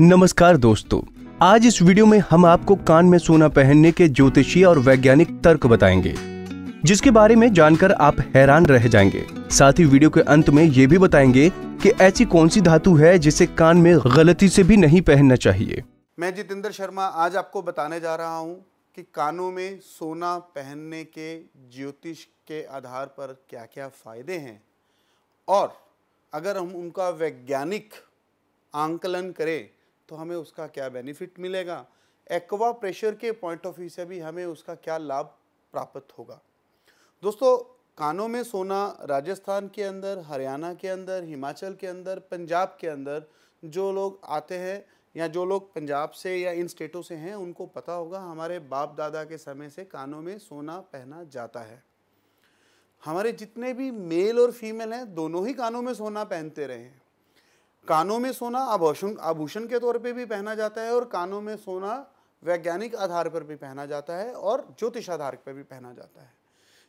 नमस्कार दोस्तों आज इस वीडियो में हम आपको कान में सोना पहनने के ज्योतिषीय और वैज्ञानिक तर्क बताएंगे जिसके बारे में जानकर आप हैरान रह जाएंगे साथ ही वीडियो के अंत में ये भी बताएंगे कि ऐसी कौन सी धातु है जिसे कान में गलती से भी नहीं पहनना चाहिए मैं जितेंद्र शर्मा आज आपको बताने जा रहा हूँ कि कानों में सोना पहनने के ज्योतिष के आधार पर क्या क्या फायदे हैं और अगर हम उनका वैज्ञानिक आंकलन करें तो हमें उसका क्या बेनिफिट मिलेगा एक्वा प्रेशर के पॉइंट ऑफ व्यू से भी हमें उसका क्या लाभ प्राप्त होगा दोस्तों कानों में सोना राजस्थान के अंदर हरियाणा के अंदर हिमाचल के अंदर पंजाब के अंदर जो लोग आते हैं या जो लोग पंजाब से या इन स्टेटों से हैं उनको पता होगा हमारे बाप दादा के समय से कानों में सोना पहना जाता है हमारे जितने भी मेल और फीमेल हैं दोनों ही कानों में सोना पहनते रहे हैं कानों में सोना आभूषण आभूषण के तौर पे भी पहना जाता है और कानों में सोना वैज्ञानिक आधार पर भी पहना जाता है और ज्योतिष आधार पर भी पहना जाता है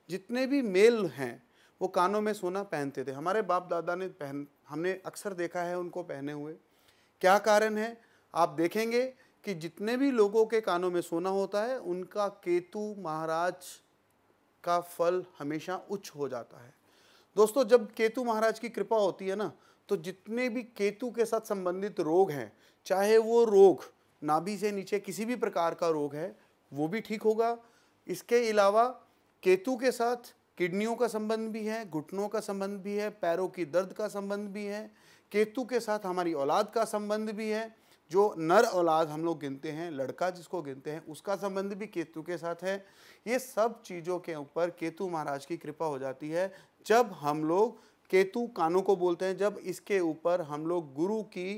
जितने भी मेल हैं वो कानों में सोना पहनते थे हमारे बाप दादा ने पहन हमने अक्सर देखा है उनको पहने हुए क्या कारण है आप देखेंगे कि जितने भी लोगों के कानों में सोना होता है उनका केतु महाराज का फल हमेशा उच्च हो जाता है दोस्तों जब केतु महाराज की कृपा होती है ना तो जितने भी केतु के साथ संबंधित रोग हैं चाहे वो रोग नाभि से नीचे किसी भी प्रकार का रोग है वो भी ठीक होगा इसके अलावा केतु के साथ किडनियों का संबंध भी है घुटनों का संबंध भी है पैरों की दर्द का संबंध भी है केतु के साथ हमारी औलाद का संबंध भी है जो नर औलाद हम लोग गिनते हैं लड़का जिसको गिनते हैं उसका संबंध भी केतु के साथ है ये सब चीज़ों के ऊपर केतु महाराज की कृपा हो जाती है जब हम लोग केतु कानों को बोलते हैं जब इसके ऊपर हम लोग गुरु की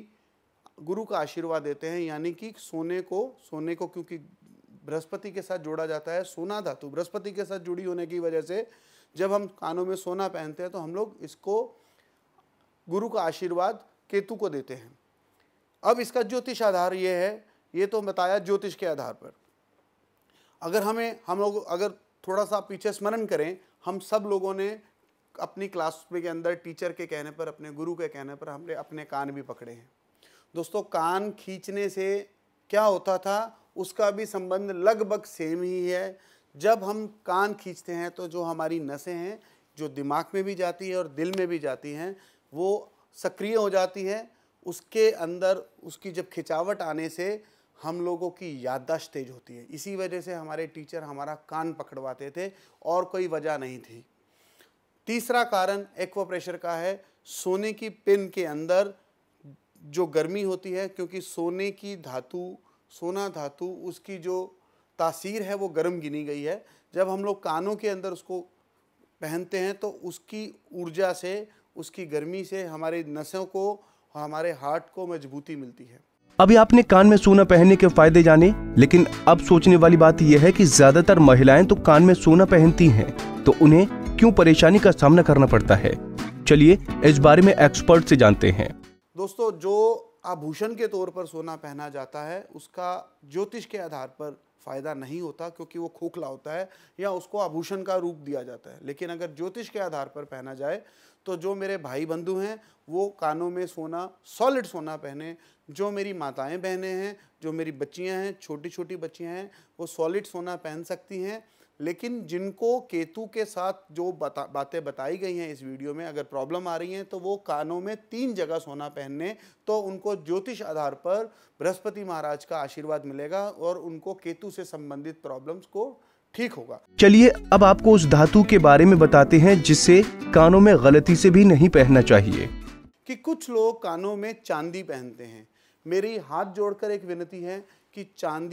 गुरु का आशीर्वाद देते हैं यानी कि सोने को सोने को क्योंकि बृहस्पति के साथ जोड़ा जाता है सोना धातु बृहस्पति के साथ जुड़ी होने की वजह से जब हम कानों में सोना पहनते हैं तो हम लोग इसको गुरु का आशीर्वाद केतु को देते हैं अब इसका ज्योतिष आधार ये है ये तो बताया ज्योतिष के आधार पर अगर हमें हम लोग अगर थोड़ा सा पीछे स्मरण करें हम सब लोगों ने अपनी क्लास में के अंदर टीचर के कहने पर अपने गुरु के कहने पर हमने अपने कान भी पकड़े हैं दोस्तों कान खींचने से क्या होता था उसका भी संबंध लगभग सेम ही है जब हम कान खींचते हैं तो जो हमारी नसें हैं जो दिमाग में भी जाती है और दिल में भी जाती हैं वो सक्रिय हो जाती है उसके अंदर उसकी जब खिंचावट आने से हम लोगों की याददाश्त तेज होती है इसी वजह से हमारे टीचर हमारा कान पकड़वाते थे और कोई वजह नहीं थी तीसरा कारण एक्वा प्रेशर का है सोने की पिन के अंदर जो गर्मी होती है क्योंकि सोने की धातु सोना धातु उसकी जो तासीर है वो गर्म गिनी गई है जब हम लोग कानों के अंदर उसको पहनते हैं तो उसकी ऊर्जा से उसकी गर्मी से हमारे नसों को हमारे हार्ट को मजबूती मिलती है अभी आपने कान में सोना पहनने के फायदे जाने लेकिन अब सोचने वाली बात यह है कि ज्यादातर महिलाएं तो कान में सोना पहनती हैं तो उन्हें क्यों परेशानी का सामना करना पड़ता है चलिए इस बारे में एक्सपर्ट से जानते हैं दोस्तों जो आभूषण के तौर पर सोना पहना जाता है उसका ज्योतिष के आधार पर फ़ायदा नहीं होता क्योंकि वो खोखला होता है या उसको आभूषण का रूप दिया जाता है लेकिन अगर ज्योतिष के आधार पर पहना जाए तो जो मेरे भाई बंधु हैं वो कानों में सोना सॉलिड सोना पहने जो मेरी माताएं बहनें हैं जो मेरी बच्चियां हैं छोटी छोटी बच्चियां हैं वो सॉलिड सोना पहन सकती हैं लेकिन जिनको केतु के साथ जो बता बातें बताई गई हैं इस वीडियो में अगर प्रॉब्लम आ रही हैं तो वो कानों में तीन जगह सोना पहनने तो उनको ज्योतिष आधार पर बृहस्पति महाराज का आशीर्वाद मिलेगा और उनको केतु से संबंधित प्रॉब्लम्स को ठीक होगा चलिए अब आपको उस धातु के बारे में बताते हैं जिसे कानों में गलती से भी नहीं पहनना चाहिए कि कुछ लोग कानों में चांदी पहनते हैं मेरी हाथ जोड़कर एक विनती है कि चांदी